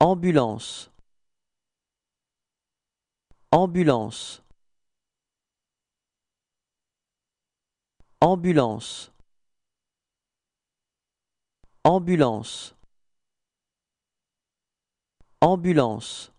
Ambulance Ambulance Ambulance Ambulance Ambulance